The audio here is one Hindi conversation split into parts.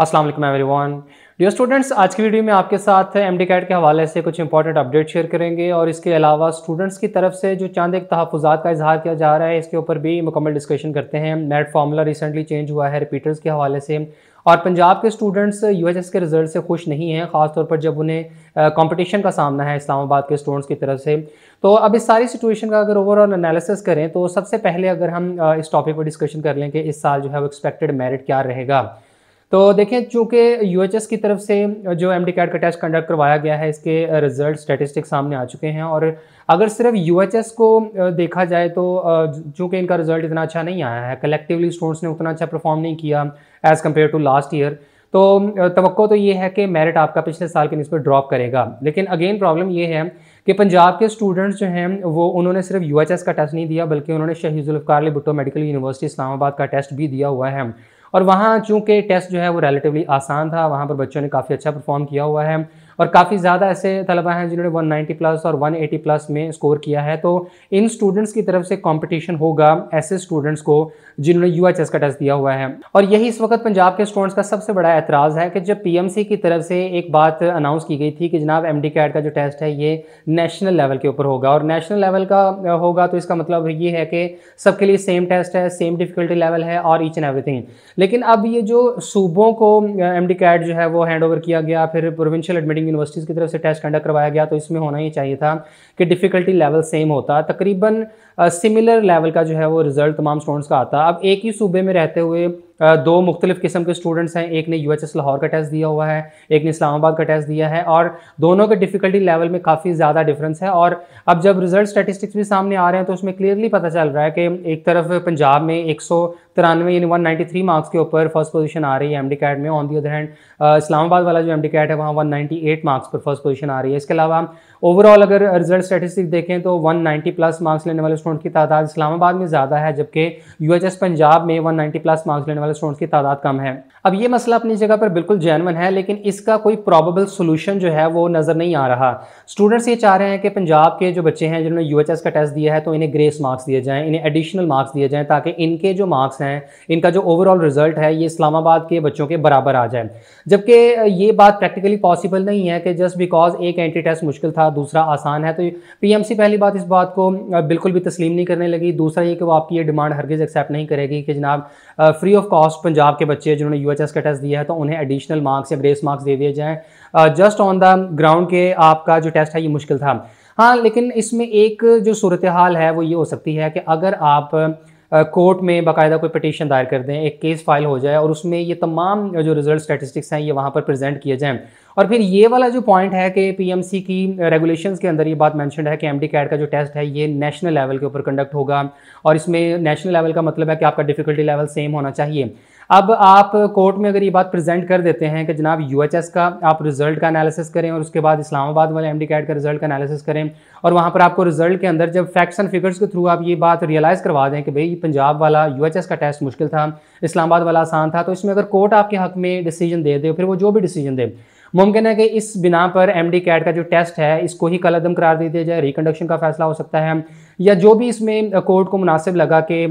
Aslam every one dear students आज की वीडियो में आपके साथ एम डी कैट के हवाले से कुछ इंपॉर्टेंट अपडेट शेयर करेंगे और इसके अलावा स्टूडेंट्स की तरफ से जो चांद एक तहफात का इजहार किया जा रहा है इसके ऊपर भी मुकम्मल डिस्कशन करते हैं नेट फार्मूला रिसेंटली चेंज हुआ है रिपीटर्स के हवाले से और पंजाब के स्टूडेंट्स यू के रिज़ल्ट से खुश नहीं हैं ख़ासतौर पर जब उन्हें कंपटीशन का सामना है इस्लामाबाद के स्टूडेंट्स की तरफ से तो अब इस सारी सिचुएशन का अगर ओवरऑल एनालिसिस करें तो सबसे पहले अगर हम इस टॉपिक पर डिस्कशन कर लें कि इस साल जो है वो एक्सपेक्टेड मेरिट क्या रहेगा तो देखें चूँकि यू की तरफ से जो एम डी कैट का टेस्ट कंडक्ट करवाया गया है इसके रिजल्ट स्टेटिस्टिक सामने आ चुके हैं और अगर सिर्फ यू को देखा जाए तो चूँकि इनका रिजल्ट इतना अच्छा नहीं आया है कलेक्टिवली स्टूडेंट्स ने उतना अच्छा परफॉर्म नहीं किया as compare to last year तो तो तो ये है कि मेरिट आपका पिछले साल के न्यूज़ ड्रॉप करेगा लेकिन अगेन प्रॉब्लम ये है कि पंजाब के स्टूडेंट्स जो हैं वो उन्होंने सिर्फ यू का टेस्ट नहीं दिया बल्कि उन्होंने शहीद जुल्फ़ार अली भुट्टो मेडिकल यूनिवर्सिटी इस्लामाबाद का टेस्ट भी दिया हुआ है और वहाँ चूँकि टेस्ट जो है वो रेलेटिवली आसान था वहाँ पर बच्चों ने काफ़ी अच्छा परफॉर्म किया हुआ है और काफ़ी ज़्यादा ऐसे तलबा हैं जिन्होंने 190 प्लस और 180 प्लस में स्कोर किया है तो इन स्टूडेंट्स की तरफ से कंपटीशन होगा ऐसे स्टूडेंट्स को जिन्होंने यू का टेस्ट दिया हुआ है और यही इस वक्त पंजाब के स्टूडेंट्स का सबसे बड़ा एतराज़ है कि जब पी की तरफ से एक बात अनाउंस की गई थी कि जनाब एम कैट का जो टेस्ट है ये नेशनल लेवल के ऊपर होगा और नेशनल लेवल का होगा तो इसका मतलब ये है कि सबके लिए सेम टेस्ट है सेम डिफिकल्टी लेवल है और ईच एंड एवरी लेकिन अब ये जो सूबों को एम कैट जो है वो हैंड किया गया फिर प्रोविंशियल एडमिटिंग इंजीनियरिंग यूनिवर्सिटीज़ की तरफ से टेस्ट कंडक्ट करवाया गया तो इसमें होना ही चाहिए था कि डिफ़िकल्टी लेवल सेम होता तकरीबन सिमिलर लेवल का जो है वो रिजल्ट तमाम स्टूडेंट्स का आता अब एक ही सूबे में रहते हुए दो मुख्तलिफ किस्म के स्टूडेंट्स हैं एक ने यू एच एस लाहौर का टेस्ट दिया हुआ है एक ने इस्लामाबाद का टेस्ट दिया है और दोनों के डिफ़िकल्टी लेवल में काफ़ी ज़्यादा डिफरेंस है और अब जब रिजल्ट स्टैटिस्टिक्स भी सामने आ रहे हैं तो उसमें क्लियरली पता चल रहा है कि एक तरफ पंजाब में एक सौ तिरानवे यानी थ्री मार्क्स के ऊपर फर्स्ट पोजीशन आ रही है एम डी कैट में on the other hand Islamabad वाला जो एम डी कैट है वहाँ एट मार्क्स पर फर्स्ट पोजीशन आ रही है इसके अलावा ओवरऑल अगर रिजल्ट स्टेटिस्टिक देखें तो 190 प्लस मार्क्स लेने वाले स्टूडेंट की तादाद इस्लामाबाद में ज़्यादा है जबकि यू पंजाब में 190 प्लस मार्क्स लेने वाले स्टूडेंट्स की तादाद कम है अब ये मसला अपनी जगह पर बिल्कुल जैनवन है लेकिन इसका कोई प्रॉबेबल सोल्यूशन जो है वो नज़र नहीं आ रहा स्टूडेंट्स ये चाह रहे हैं कि पंजाब के जो बच्चे हैं जिन्होंने यू का टेस्ट दिया है तो इन्हें ग्रेस मार्क्स दिए जाएँ इन्हें एडिशनल मार्क्स दिए जाएँ ताकि इनके जो मार्क्स हैं इनका जो ओवरऑल रिजल्ट है ये इस्लामाबाद के बच्चों के बराबर आ जाए जबकि ये बात प्रैक्टिकली पॉसिबल नहीं है कि जस्ट बिकॉज एक एंट्री टेस्ट मुश्किल था दूसरा आसान है तो पीएमसी पहली बात इस बात को बिल्कुल भी तस्लीम नहीं करने लगी दूसरा ये कि वो आपकी ये डिमांड हरगिज़ एक्सेप्ट नहीं करेगी कि जनाब फ्री ऑफ कॉस्ट पंजाब के बच्चे जिन्होंने यू का टेस्ट दिया है तो उन्हें एडिशनल मार्क्स या ब्रेस मार्क्स दे दिए जाएँ जस्ट ऑन द ग्राउंड के आपका जो टेस्ट है ये मुश्किल था हाँ लेकिन इसमें एक जो सूरत हाल है वो ये हो सकती है कि अगर आप कोर्ट में बाकायदा कोई पटिशन दायर कर दें एक केस फाइल हो जाए और उसमें ये तमाम जो रिजल्ट स्टैटिस्टिक्स हैं ये वहाँ पर प्रेजेंट किए जाएँ और फिर ये वाला जो पॉइंट है कि पीएमसी की रेगुलेशंस के अंदर ये बात मैंशनड है कि एमडी कैड का जो टेस्ट है ये नेशनल लेवल के ऊपर कंडक्ट होगा और इसमें नेशनल लेवल का मतलब है कि आपका डिफिकल्टी लेवल सेम होना चाहिए अब आप कोर्ट में अगर ये बात प्रेजेंट कर देते हैं कि जनाब यूएचएस का आप रिजल्ट का एनालिसिस करें और उसके बाद इस्लामाबाद वाले एमडी कैट का रिजल्ट का एनालिसिस करें और वहाँ पर आपको रिजल्ट के अंदर जब फैक्ट्स एंड फिगर्स के थ्रू आप ये बात रियलाइज़ करवा दें कि भाई पंजाब वाला यू का टेस्ट मुश्किल था इस्लामाबाद वाला आसान था तो इसमें अगर कोर्ट आपके हक में डिसीजन दे दे फिर वो जो भी डिसीजन दे मुमकिन है कि इस बिना पर एम डी कैट का जो टेस्ट है इसको ही कल अदम करार दे दिया जाए रिकंडक्शन का फैसला हो सकता है या जो भी इसमें कोर्ट को मुनासिब लगा कि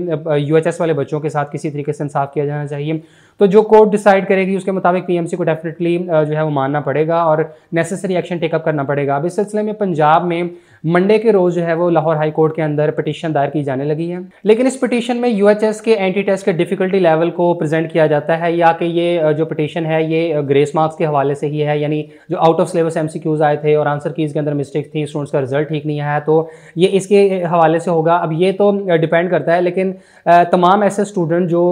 यू वाले बच्चों के साथ किसी तरीके से इंसाफ किया जाना चाहिए तो जो कोर्ट डिसाइड करेगी उसके मुताबिक पीएमसी को डेफिनेटली जो है वो मानना पड़ेगा और नेसेसरी एक्शन टेकअप करना पड़ेगा अब इस सिलसिले में पंजाब में मंडे के रोज जो है वो लाहौर हाई कोर्ट के अंदर पटिशन दायर की जाने लगी है लेकिन इस पटिशन में यूएचएस के एंटी टेस्ट के डिफिकल्टी लेवल को प्रेजेंट किया जाता है या कि ये जो पटिशन है ये ग्रेस मार्क्स के हवाले से ही है यानी जो आउट ऑफ सिलेबस एम आए थे और आंसर कीज़ के अंदर मिस्टेक्स थी स्टूडेंट्स का रिजल्ट ठीक नहीं आया तो ये इसके हवाले से होगा अब ये तो डिपेंड करता है लेकिन तमाम ऐसे स्टूडेंट जो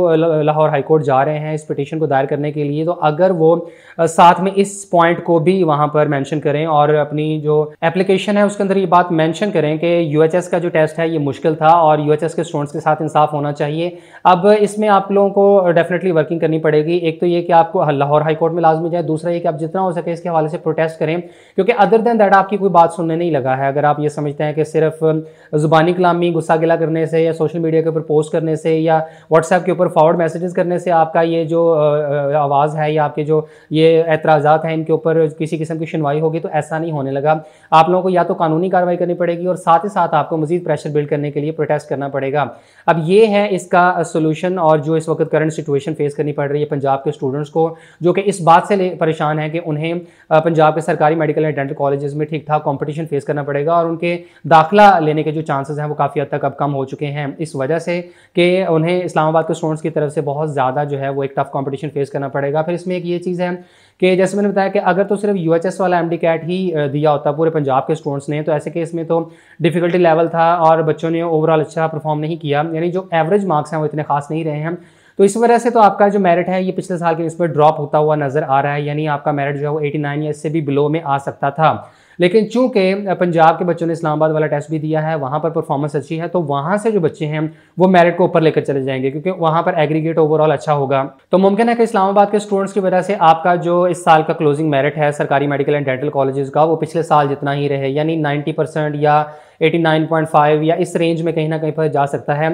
लाहौर हाईकोर्ट जा रहे हैं इस पटिशन को दायर करने के लिए तो अगर वो साथ में इस पॉइंट को भी वहाँ पर मैंशन करें और अपनी जो एप्लीकेशन है उसके अंदर ये बात बात मेंशन करें कि यूएचएस का जो टेस्ट है ये मुश्किल था और यूएचएस के स्टूडेंट्स के साथ इंसाफ होना चाहिए अब इसमें आप लोगों को डेफिनेटली वर्किंग करनी पड़ेगी एक तो ये कि आपको लाहौर हाई कोर्ट में लाजमी जाए दूसरा ये कि आप जितना हो सके इसके हवाले से प्रोटेस्ट करें क्योंकि अदर देन दैट आपकी कोई बात सुनने नहीं लगा है अगर आप ये समझते हैं कि सिर्फ ज़ुबानी कलामी गुस्सा गिला करने से या सोशल मीडिया के ऊपर पोस्ट करने से या व्हाट्सएप के ऊपर फॉरवर्ड मैसेजेस करने से आपका ये जो आवाज़ है या आपके जो ये एतराज़ात हैं इनके ऊपर किसी किस्म की सुनवाई होगी तो ऐसा नहीं होने लगा आप लोगों को या तो कानूनी कार्रवाई कार्रवाई करनी पड़ेगी और साथ ही साथ आपको मजीद प्रेशर बिल्ड करने के लिए प्रोटेस्ट करना पड़ेगा अब ये है इसका सोल्यूशन और जो इस वक्त करंट सिचुएशन फेस करनी पड़ रही है पंजाब के स्टूडेंट्स को जो कि इस बात से परेशान है कि उन्हें पंजाब के सरकारी मेडिकल एंड डेंटल कॉलेज में ठीक ठाक कॉम्पिटिशन फेस करना पड़ेगा और उनके दाखिला लेने के जो चांसेस हैं वो काफ़ी हद तक अब कम हो चुके हैं इस वजह से कि उन्हें इस्लामाबाद के स्टूडेंट्स की तरफ से बहुत ज़्यादा जो है वो एक टफ कॉम्पिटिशन फेस करना पड़ेगा फिर इसमें एक ये चीज़ है कि जैसे मैंने बताया कि अगर तो सिर्फ यूएचएस वाला एमडी कैट ही दिया होता पूरे पंजाब के स्टूडेंट्स ने तो ऐसे के केस में तो डिफ़िकल्टी लेवल था और बच्चों ने ओवरऑल अच्छा परफॉर्म नहीं किया यानी जो एवरेज मार्क्स हैं वो इतने खास नहीं रहे हैं तो इस वजह से तो आपका जो मेरिट है ये पिछले साल के इस ड्रॉप होता हुआ नज़र आ रहा है यानी आपका मेरिट जो है वो 89 या इससे भी बिलो में आ सकता था लेकिन चूंकि पंजाब के बच्चों ने इस्लामाबाद वाला टेस्ट भी दिया है वहाँ पर परफॉर्मेंस अच्छी है तो वहाँ से जो बच्चे हैं वो मेरिट को ऊपर लेकर चले जाएंगे क्योंकि वहाँ पर एग्रीगेट ओवरऑल अच्छा होगा तो मुमकिन है कि इस्लामाबाद के स्टूडेंट्स की वजह से आपका जो इस साल का क्लोजिंग मेरिट है सरकारी मेडिकल एंड डेंटल कॉलेजेस का वो पिछले साल जितना ही रहे यानी नाइन्टी या 89.5 या इस रेंज में कहीं ना कहीं पर जा सकता है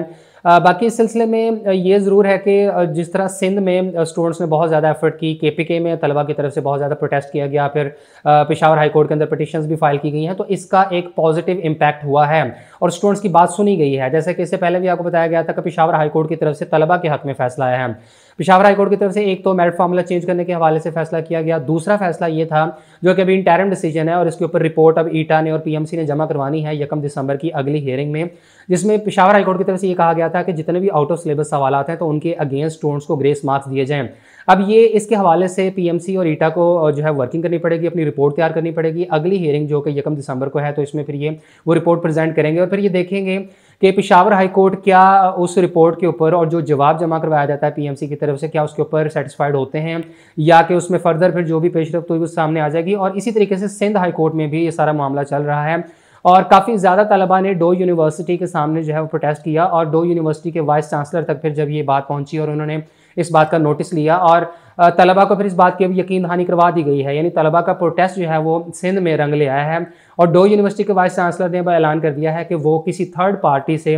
बाकी इस सिलसिले में ये ज़रूर है कि जिस तरह सिंध में स्टूडेंट्स ने बहुत ज़्यादा एफर्ट की के पी के में तलबा की तरफ से बहुत ज़्यादा प्रोटेस्ट किया गया फिर पिशावर हाई कोर्ट के अंदर पटिशन भी फाइल की गई हैं तो इसका एक पॉजिटिव इम्पैक्ट हुआ है और स्टूडेंट्स की बात सुनी गई है जैसे कि इससे पहले भी आपको बताया गया था कि पिशावर हाई कोर्ट की तरफ से तलबा के हक में फैसला आया है पिशावर हाईकोर्ट की तरफ से एक तो मेरिट फार्मूला चेंज करने के हवाले से फैसला किया गया दूसरा फैसला ये था जो कि अभी इंटरम डिसीजन है और इसके ऊपर रिपोर्ट अब ईटा ने और पीएमसी ने जमा करवानी है यकम दिसंबर की अगली हियरिंग में जिसमें पिशावर हाईकोर्ट की तरफ से ये कहा गया था कि जितने भी आउट ऑफ सिलेबस सवाल हैं तो उनके अगेंस्ट स्टूडेंट्स को ग्रेस मार्क्स दिए जाएँ अब ये इसके हवाले से पीएमसी और ईटा को जो है वर्किंग करनी पड़ेगी अपनी रिपोर्ट तैयार करनी पड़ेगी अगली हियरिंग जो कि यकम दिसंबर को है तो इसमें फिर ये वो रिपोर्ट प्रेजेंट करेंगे और फिर ये देखेंगे कि पिशावर हाईकोर्ट क्या उस रिपोर्ट के ऊपर और जो जवाब जमा करवाया जाता है पीएमसी की तरफ से क्या उसके ऊपर सेटिस्फाइड होते हैं या कि उसमें फर्दर फिर जो भी हुई वो सामने आ जाएगी और इसी तरीके से सिंध हाईकोर्ट में भी ये सारा मामला चल रहा है और काफ़ी ज़्यादा तलबा ने डो यूनिवर्सिटी के सामने जो है वो प्रोटेस्ट किया और डो यूनिवर्सिटी के वाइस चांसलर तक फिर जब ये बात पहुंची और उन्होंने इस बात का नोटिस लिया और तलबा को फिर इस बात की अभी यकीन दहानी करवा दी गई है यानी तलबा का प्रोटेस्ट जो है वो सिंध में रंग ले आया है और डो यूनिवर्सिटी के वाइस चांसलर ने अब ऐलान कर दिया है कि वो किसी थर्ड पार्टी से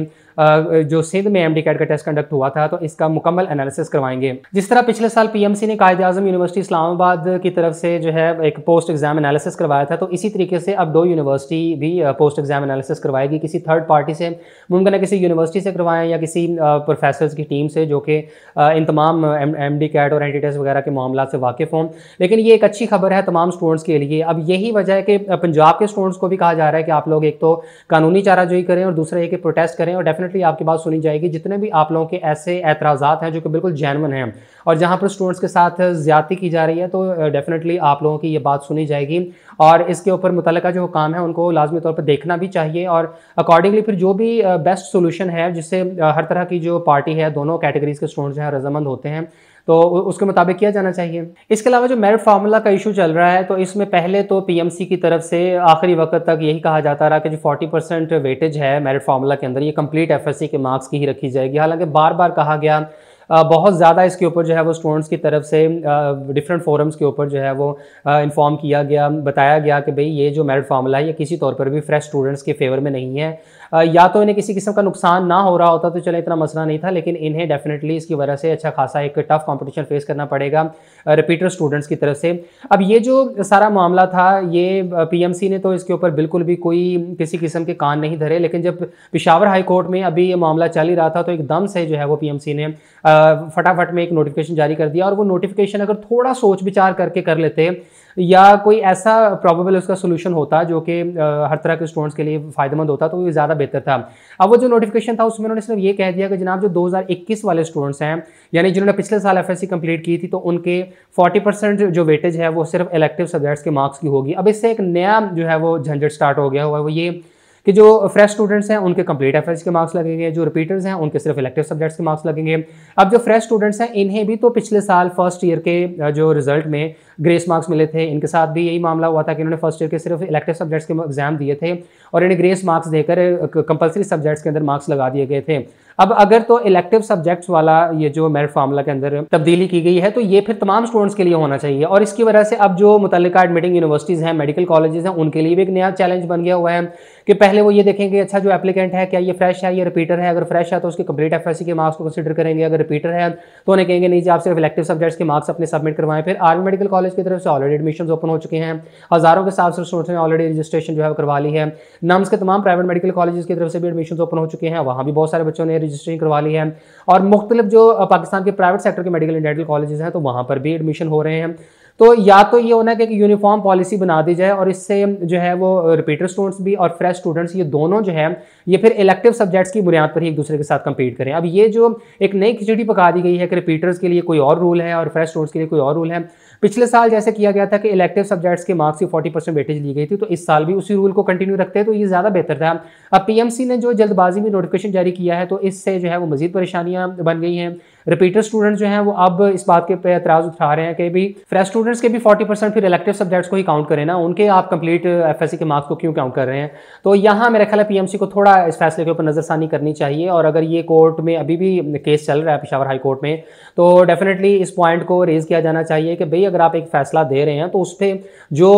जो सिंध में एम डी कैट का टेस्ट कंडक्ट हुआ था तो इसका मुकम्मल एनालिसिस करवाएंगे जिस तरह पिछले साल पी एम सी ने कायद अजम यूनिवर्सिटी इस्लामाबाद की तरफ से जो है एक पोस्ट एग्जाम एनालिसिस करवाया था तो इसी तरीके से अब दो यूनिवर्सिटी भी पोस्ट एग्जाम एनालिसिस करवाएगी किसी थर्ड पार्टी से मुमकिन है किसी यूनिवर्सिटी से करवाएं या किसी प्रोफेसर की टीम से जो कि इन तमाम तमाम एम डी कैट और एंटी टेस्ट वगैरह के मामला से वाकिफ़ हों लेकिन ये एक अच्छी खबर है तमाम स्टूडेंट्स के लिए अब यही वजह है कि पंजाब के स्टूडेंट्स को भी कहा जा रहा है कि आप लोग एक तो कानूनी चाराजोई करें और दूसरा ये कि प्रोटेस्ट करें और डेफिनेटली आपकी बात सुनी जाएगी जितने भी आप लोगों के ऐसे एतराज हैं जो कि बिल्कुल जैनवन हैं और जहाँ पर स्टूडेंट्स के साथ ज़्यादा की जा रही है तो डेफिनेटली आप लोगों की ये बात सुनी जाएगी और इसके ऊपर मुतल जो काम है उनको लाजमी तौर पर देखना भी चाहिए और अकॉर्डिंगली फिर जो भी बेस्ट सोल्यूशन है जिससे हर तरह की जो पार्टी है दोनों कैटेगरीज़ के स्टूडेंट्स हैं रजामंद होते हैं तो उसके मुताबिक किया जाना चाहिए इसके अलावा जो मेरिट फार्मूला का इशू चल रहा है तो इसमें पहले तो पीएमसी की तरफ से आखिरी वक्त तक यही कहा जाता रहा कि जो 40 परसेंट वेटेज है मेरिट फार्मूला के अंदर ये कंप्लीट एफएससी के मार्क्स की ही रखी जाएगी हालांकि बार बार कहा गया बहुत ज़्यादा इसके ऊपर जो है वो स्टूडेंट्स की तरफ से डिफरेंट फोरम्स के ऊपर जो है वो इन्फॉर्म किया गया बताया गया कि भाई ये जो मेरिट फार्मूला है ये किसी तौर पर भी फ्रेश स्टूडेंट्स के फेवर में नहीं है या तो इन्हें किसी किस्म का नुकसान ना हो रहा होता तो चलो इतना मसला नहीं था लेकिन इन्हें डेफिनेटली इसकी वजह से अच्छा खासा एक टफ कॉम्पिटिशन फेस करना पड़ेगा रिपीटर स्टूडेंट्स की तरफ से अब ये जो सारा मामला था ये पी ने तो इसके ऊपर बिल्कुल भी कोई किसी किस्म के कान नहीं धरे लेकिन जब पिशावर हाई कोर्ट में अभी ये मामला चल ही रहा था तो एकदम से जो है वो पीएमसी ने फटाफट में एक नोटिफिकेशन जारी कर दिया और वो नोटिफिकेशन अगर थोड़ा सोच विचार करके कर लेते या कोई ऐसा प्रॉबेबल उसका सोल्यूशन होता जो कि हर तरह के स्टूडेंट्स के लिए फ़ायदेमंद होता तो ये ज़्यादा बेहतर था अब वो जो नोटिफिकेशन था उसमें उन्होंने सिर्फ ये कह दिया कि जनाब जो 2021 वाले स्टूडेंट्स हैं यानी जिन्होंने पिछले साल एफ कंप्लीट की थी तो उनके फोर्टी परसेंट जो वेटेज है वो सिर्फ इलेक्टिव सब्जेक्ट्स के मार्क्स की होगी अब इससे एक नया जो है वो झंझट स्टार्ट हो गया हुआ है वो ये कि जो फ्रेश स्टूडेंट्स हैं उनके कंप्लीट एफ के मार्क्स लगेंगे जो रिपीटर्स हैं उनके सिर्फ इलेक्टिव सब्जेक्ट्स के मार्क्स लगेंगे अब जो फ्रेश स्टूडेंट्स हैं इन्हें भी तो पिछले साल फर्स्ट ईयर के जो रिजल्ट में ग्रेस मार्क्स मिले थे इनके साथ भी यही मामला हुआ था कि इन्होंने फर्स्ट ईयर के सिर्फ इलेक्टिव सब्जेक्ट्स के एग्जाम दिए थे और इन्हें ग्रेस मार्क्स देकर कंपलसरी सब्जेक्ट्स के अंदर मार्क्स लगा दिए गए थे अब अगर तो इलेक्टिव सब्जेक्ट्स वाला ये जो मेरिट फार्मूला के अंदर तब्दीली की गई है तो ये फिर तमाम स्टूडेंट्स के लिए होना चाहिए और इसकी वजह से अब जो मुतल एडमिटिंग यूनिवर्सिटीज़ हैं मेडिकल कॉलेजेस हैं उनके लिए भी एक नया चैलेंज बन गया हुआ है कि पहले वो ये देखेंगे अच्छा जो एप्लीकेंट है क्या ये फ्रेश है या रिपीटर है अगर फ्रेश है तो उसके कंप्लीट एफ के मार्क्स को कंसिडर करेंगे अगर रिपीटर है तो उन्हें कहेंगे नहीं जी आप सिर्फ इलेक्टिव सब्जेक्ट्स के मार्क्स अपने सबमिट करवाएं फिर आर्मी मेडिकल कॉलेज की तरफ से ऑलरेडी एडमिशन ओपन हो चुके हैं हज़ारों के साथ स्टूडेंट्स ने ऑलरेडी रजिस्ट्रेशन जो है करवा ली है नम्स के तमाम प्राइवेट मेडिकल कॉलेज की तरफ से भी एडमिशन ओपन हो चुके हैं वहाँ भी बहुत सारे बच्चों ने रजिस्ट्रेशन करवा ली है और मुख्तलिफ जो पाकिस्तान के प्राइवेट सेक्टर के मेडिकल इंडेंटल कॉलेजेस हैं तो वहाँ पर भी एडमिशन हो रहे हैं तो या तो ये होना है कि यूनिफॉर्म पॉलिसी बना दी जाए और इससे जो है वो रिपीटर स्टूडेंट्स भी और फ्रेश स्टूडेंट्स ये दोनों जो है ये फिर इलेक्टिव सब्जेक्ट्स की बुनियाद पर ही एक दूसरे के साथ कंपीट करें अब ये जो एक नई खिचड़ी पका दी गई है कि रिपीटर्स के लिए कोई और रूल है और फ्रेश स्टूडेंट्स के लिए कोई और रूल है पिछले साल जैसे किया गया था कि इलेक्टिव सब्जेक्ट्स के मार्क्स की फोर्टी परसेंट वेटेज ली गई थी तो इस साल भी उसी रूल को कंटिन्यू रखते हैं तो ये ज़्यादा बेहतर था अब पीएमसी ने जो जल्दबाजी में नोटिफिकेशन जारी किया है तो इससे जो है वो मजीद परेशानियाँ बन गई हैं रिपीटर स्टूडेंट्स जो हैं वो अब इस बात के पे एतराज उठा रहे हैं कि भाई फ्रेश स्टूडेंट्स के भी फोर्टी परसेंट फिर इलेक्टिव सब्जेक्ट्स को ही काउंट करें ना उनके आप कंप्लीट एफ के मार्क्स को क्यों काउंट कर रहे हैं तो यहाँ मेरा ख्याल है पी को थोड़ा इस फैसले के ऊपर नज़रसानी करनी चाहिए और अगर ये कोर्ट में अभी भी केस चल रहा है पिशावर हाई कोर्ट में तो डेफिनेटली इस पॉइंट को रेज़ किया जाना चाहिए कि भाई अगर आप एक फैसला दे रहे हैं तो उस पर जो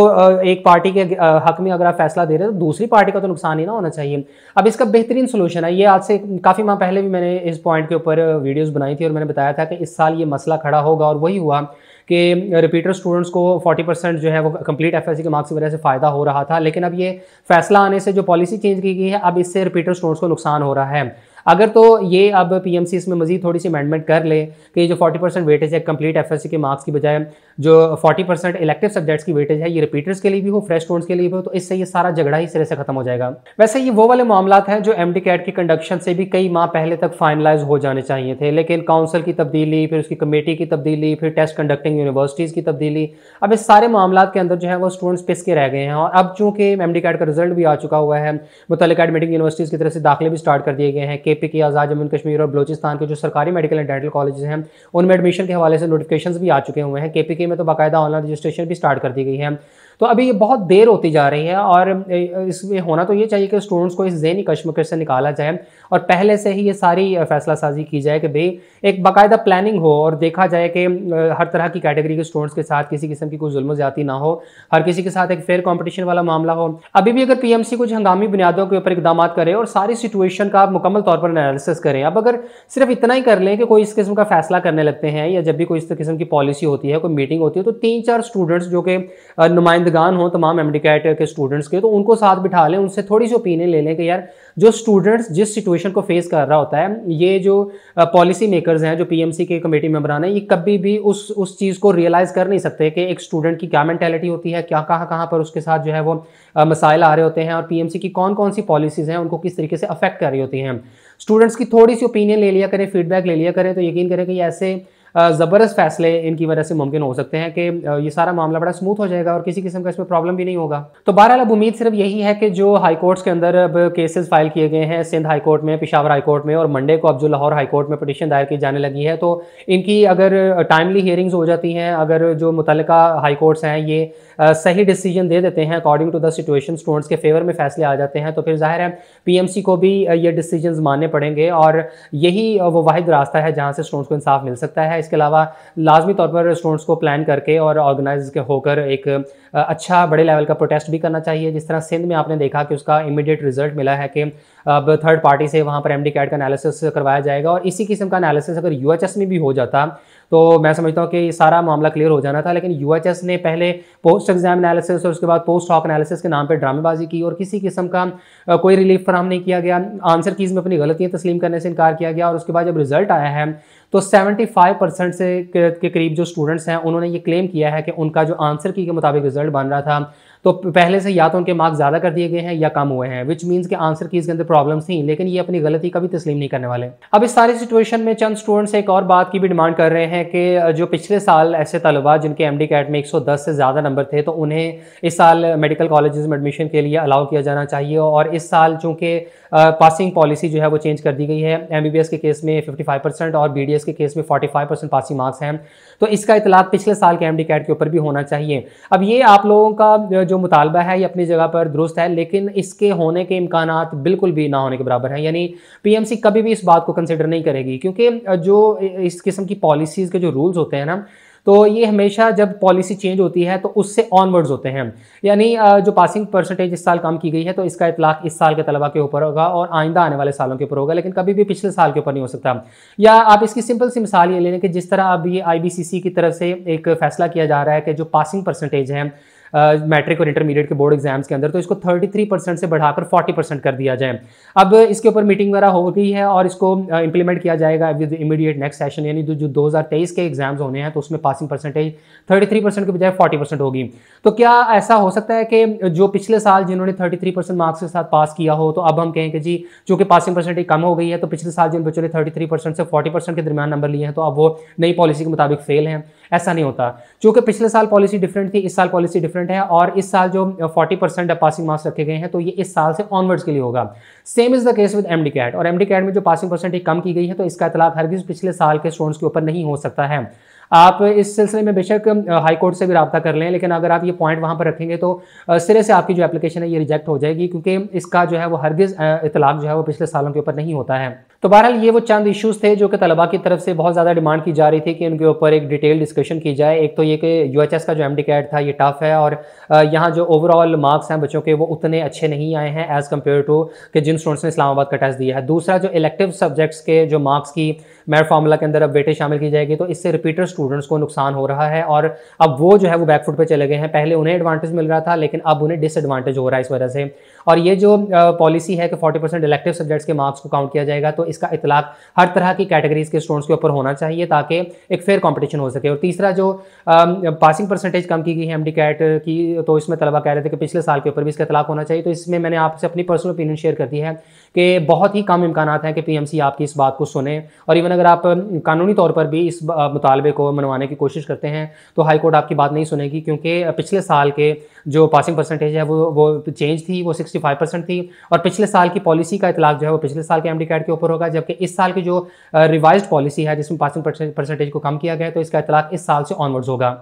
एक पार्टी के हक में अगर आप फैसला दे रहे हैं तो दूसरी पार्टी का तो नुकसान ही ना होना चाहिए अब इसका बेहतरीन सोल्यूशन है ये आज से काफ़ी माह पहले भी मैंने इस पॉइंट के ऊपर वीडियोज़ बनाई थी और और मैंने बताया था कि इस साल ये मसला खड़ा होगा और वही हुआ कि रिपीटर स्टूडेंट्स को 40 परसेंट जो है वो कंप्लीट एफ के मार्क्स की वजह से फ़ायदा हो रहा था लेकिन अब ये फैसला आने से जो पॉलिसी चेंज की गई है अब इससे रिपीटर स्टूडेंट्स को नुकसान हो रहा है अगर तो ये अब पी एम सी इसमें मजीद थोड़ी सी अमेंडमेंट कर ले कि जो फोर्टी परसेंट वेटेज है कंप्लीट एफ एस सी के मार्क्स की बजाय जो फोर्टी परसेंट इलेक्टिव सब्जेक्ट्स की वेटेज है ये रिपीटर्स के लिए भी हो फ्रेश स्टूडेंट्स के लिए भी हो तो इससे ये सारा झगड़ा ही सिरे से खत्म हो जाएगा वैसे ये वो वाले मामला हैं जो एम डी कैट के कंडक्शन से भी कई माह पहले तक फाइनलाइज हो जाने चाहिए थे लेकिन काउंसिल की तब्दीली फिर उसकी कमेटी की तब्दीली फिर टेस्ट कंडक्टिंग यूनिवर्सिटीज़ की तब्दीली अब इस सारे मामला के अंदर जो है वो स्टूडेंट्स पिस के रह गए हैं और अब चूंकि एम डी कैट का रिजल्ट भी आ चुका हुआ है मुतल एडमिटिंग यूनिवर्सिटीज़ की तरफ से दाखिले भी स्टार्ट कर दिए गए हैं के पी के आज़ाद जम्मू कश्मीर और बलोचिस्तान के जो सरकारी मेडिकल एंड डेंटल कॉलेज हैं उनमें एडमिशन के हवाले से नोटिफिकेशन भी आ चुके हुए हैं के पी के में तो बाकायदा ऑनलाइन रजिस्ट्रेशन भी स्टार्ट कर दी गई है तो अभी ये बहुत देर होती जा रही है और इसमें होना तो ये चाहिए कि स्टूडेंट्स को इस जहनी कश्मकश से निकाला जाए और पहले से ही ये सारी फैसला साजी की जाए कि भाई एक बाकायदा प्लानिंग हो और देखा जाए कि हर तरह की कैटेगरी के स्टूडेंट्स के साथ किसी किस्म की कोई जुल्म ज़्यादा ना हो हर किसी के साथ एक फेयर कॉम्पिटिशन वाला मामला हो अभी भी अगर पी एम सी कुछ हंगामी बुनियादों के ऊपर इकदाम करें और सारी सिचुएशन का आप मुकम्मल तौर पर एनालिसिस करें अब अगर सिर्फ इतना ही कर लें कि कोई इस किस्म का फैसला करने लगते हैं या जब भी कोई इस किस्म की पॉलिसी होती है कोई मीटिंग होती है तो तीन चार स्टूडेंट्स जो कि नुमाइंद नुमाइंदगान हो तमाम एम के स्टूडेंट्स के तो उनको साथ बिठा लें उनसे थोड़ी सी ओपिनियन ले लें कि यार जो स्टूडेंट्स जिस सिचुएशन को फेस कर रहा होता है ये जो पॉलिसी मेकर्स हैं जो पीएमसी के कमेटी मेम्बरान हैं ये कभी भी उस उस चीज़ को रियलाइज़ कर नहीं सकते कि एक स्टूडेंट की क्या मैंटेलिटी होती है क्या कहाँ कहाँ पर उसके साथ जो है वो मसाइल आ रहे होते हैं और सी की कौन कौन सी पॉलिसीज़ हैं उनको किस तरीके से अफेक्ट कर रही होती हैं स्टूडेंट्स की थोड़ी सी ओपिनियन ले लिया करें फीडबैक ले लिया करें तो यकीन करें कि ऐसे ज़बरदस्त फैसले इनकी वजह से मुमकिन हो सकते हैं कि ये सारा मामला बड़ा स्मूथ हो जाएगा और किसी किस्म का इसमें प्रॉब्लम भी नहीं होगा तो बहरहाल अब उम्मीद सिर्फ यही है कि जो हाई कोर्ट्स के अंदर अब केसेस फाइल किए गए हैं सिंध हाई कोर्ट में पिशावर हाई कोर्ट में और मंडे को अब जो लाहौर हाई कोर्ट में पटिशन दायर की जाने लगी है तो इनकी अगर टाइमली हियरिंग्स हो जाती हैं अगर जो मुतल हाई कोर्ट्स हैं ये सही डिसीजन दे देते हैं according to the situation students के फेवर में फैसले आ जाते हैं तो फिर जाहिर है पीएमसी को भी ये डिसीजन मानने पड़ेंगे और यही वो वाहिद रास्ता है जहाँ से स्टूडेंट्स को इंसाफ मिल सकता है इसके अलावा लाजमी तौर पर स्टूडेंट्स को प्लान करके और ऑर्गेनाइज होकर एक अच्छा बड़े लेवल का प्रोटेस्ट भी करना चाहिए जिस तरह सिंध में आपने देखा कि उसका इमीडिएट रिजल्ट मिला है कि अब थर्ड पार्टी से वहाँ पर एम का एनालिसिस करवाया जाएगा और इसी किस्म का एनालिसिस अगर यू में भी हो जाता तो मैं समझता हूँ कि सारा मामला क्लियर हो जाना था लेकिन यू ने पहले पोस्ट एग्जाम एनालिसिस और उसके बाद पोस्ट हॉक एनालिसिस के नाम पर ड्रामेबाजी की और किसी किस्म का कोई रिलीफ फ्राम नहीं किया गया आंसर कीज़ में अपनी गलतियाँ तस्लीम करने से इनकार किया गया और उसके बाद जब रिजल्ट आया है तो 75 परसेंट से के करीब जो स्टूडेंट्स हैं उन्होंने ये क्लेम किया है कि उनका जो आंसर की के मुताबिक रिजल्ट बन रहा था तो पहले से या तो उनके मार्क्स ज़्यादा कर दिए गए हैं या कम हुए हैं विच मीन्स के आंसर की इसके अंदर प्रॉब्लम थी लेकिन ये अपनी गलती कभी तस्लीम नहीं करने वाले अब इस सारी सिचुएशन में चंद स्टूडेंट्स एक और बात की भी डिमांड कर रहे हैं कि जो पिछले साल ऐसे तलबा जिनके एम डी कैट में एक सौ दस से ज़्यादा नंबर थे तो उन्हें इस साल मेडिकल कॉलेज में एडमिशन के लिए अलाउ किया जाना चाहिए और इस साल चूँकि पासिंग पॉलिसी जो है वो चेंज कर दी गई है एम बी बी एस के केस में फिफ्टी फाइव परसेंट और बी डी एस के केस में forty five percent passing marks हैं तो इसका इतलाक पिछले साल के एम डी कैट के ऊपर भी होना चाहिए अब ये आप लोगों का जो मुतालबा है ये अपनी जगह पर दुरुस्त है लेकिन इसके होने के इम्कान बिल्कुल भी ना होने के बराबर हैं यानी पीएमसी कभी भी इस बात को कंसिडर नहीं करेगी क्योंकि जो इस किस्म की पॉलिसीज़ के जो रूल्स होते हैं ना तो ये हमेशा जब पॉलिसी चेंज होती है तो उससे ऑनवर्ड्स होते हैं यानी जो पासिंग परसेंटेज इस साल कम की गई है तो इसका इतलाक इस साल के तलबा के ऊपर होगा और आइंदा आने वाले सालों के ऊपर होगा लेकिन कभी भी पिछले साल के ऊपर नहीं हो सकता या आप इसकी सिंपल सी मिसाल ये ले लें कि जिस तरह अब ये आई की तरफ से एक फैसला किया जा रहा है कि जो पासिंग परसेंटेज है मैट्रिक और इंटरमीडिएट के बोर्ड एग्जाम्स के अंदर तो इसको 33 परसेंट से बढ़ाकर 40 परसेंट कर दिया जाए अब इसके ऊपर मीटिंग वगैरह हो गई है और इसको इंप्लीमेंट किया जाएगा विद इमीडिएट नेक्स्ट सेशन यानी जो दो के एग्जाम्स होने हैं तो उसमें पासिंग परसेंटेज थर्टी के बजाय फोर्टी होगी तो क्या ऐसा हो सकता है कि जो पिछले साल जिन्होंने थर्टी मार्क्स के साथ पास किया हो तो अब हम कहें कि जी चूँकि पासिंग परसेंटेज कम हो गई है तो पिछले साल जिन बच्चों ने थर्टी से फोर्टी के दरमियान नंबर लिए हैं तो अब वो नई पॉलिसी के मुताबिक फेल हैं ऐसा नहीं होता चूंकि पिछले साल पॉलिसी डिफरेंट थी इस साल पॉलिसी डिफरेंट स्टूडेंट हैं और इस साल जो 40 परसेंट पासिंग मार्क्स रखे गए हैं तो ये इस साल से ऑनवर्ड्स के लिए होगा same is the case with MD CAT और एमडी कैट में जो पासिंग परसेंटेज कम की गई है तो इसका इतलाक हरगिज़ पिछले साल के स्टूडेंट्स के ऊपर नहीं हो सकता है आप इस सिलसिले में बेशक हाई कोर्ट से भी रबता कर लें लेकिन अगर आप ये पॉइंट वहाँ पर रखेंगे तो सिरे से आपकी जो एप्लीकेशन है ये रिजेक्ट हो जाएगी क्योंकि इसका जो है वो हरगिज़ इतलाक जो है वो पिछले सालों के ऊपर नहीं होता है तो बहरहाल ये वो चंद इशूज़ थे जो कि तलबा की तरफ से बहुत ज़्यादा डिमांड की जा रही थी कि उनके ऊपर एक डिटेल डिस्कशन की जाए एक तो ये कि यू का जो एम कैट था ये टफ है और यहाँ जो ओवरऑल मार्क्स हैं बच्चों के वो उतने अच्छे नहीं आए हैं एज़ कम्पेयर टू कि जिन स्टूडेंट्स ने इस्लामाबाद का टेस्ट दिया है दूसरा जो इलेक्टिव सब्जेक्ट्स के जो मार्क्स की मैट फार्मूला के अंदर अब वेटेज शामिल की जाएगी तो इससे रिपीटर स्टूडेंट्स को नुकसान हो रहा है और अब वो जो है वो बैकफुट पर चले गए हैं पहले उन्हें एडवांटेज मिल रहा था लेकिन अब उन्हें डिसएडवांटेज हो रहा है इस वजह से और ये जो पॉलिसी है कि फोर्टी परसेंट इलेक्टिव सब्जेक्ट्स के मार्क्स को काउंट किया जाएगा तो इसका इतलाक हर तरह की कैटेगरीज के स्टूडेंट्स के ऊपर होना चाहिए ताकि एक फेयर कॉम्पिटिशन हो सके और तीसरा जो पासिंग परसेंटेज कम की गई है एम कैट की तो इसमें तलबा कह रहे थे कि पिछले साल के ऊपर भी इसका इतलाक होना चाहिए तो इसमें मैंने आपसे अपनी पर्सनल ओपिनियन शेयर कर दी है कि बहुत ही कम इम्कान हैं कि पी आपकी इस बात को सुने और इवन लेकिन अगर आप कानूनी तौर पर भी इस मुतालबे को मनवाने की कोशिश करते हैं तो हाई कोर्ट आपकी बात नहीं सुनेगी क्योंकि पिछले साल के जो पासिंग परसेंटेज है वो वो चेंज थी वो 65 परसेंट थी और पिछले साल की पॉलिसी का इतलाक जो है वो पिछले साल के एम कैट के ऊपर होगा जबकि इस साल की जो रिवाइज पॉलिसी है जिसमें पासिंग परसेंटेज को कम किया गया तो इसका इतलाक इस साल से ऑनवर्ड्स होगा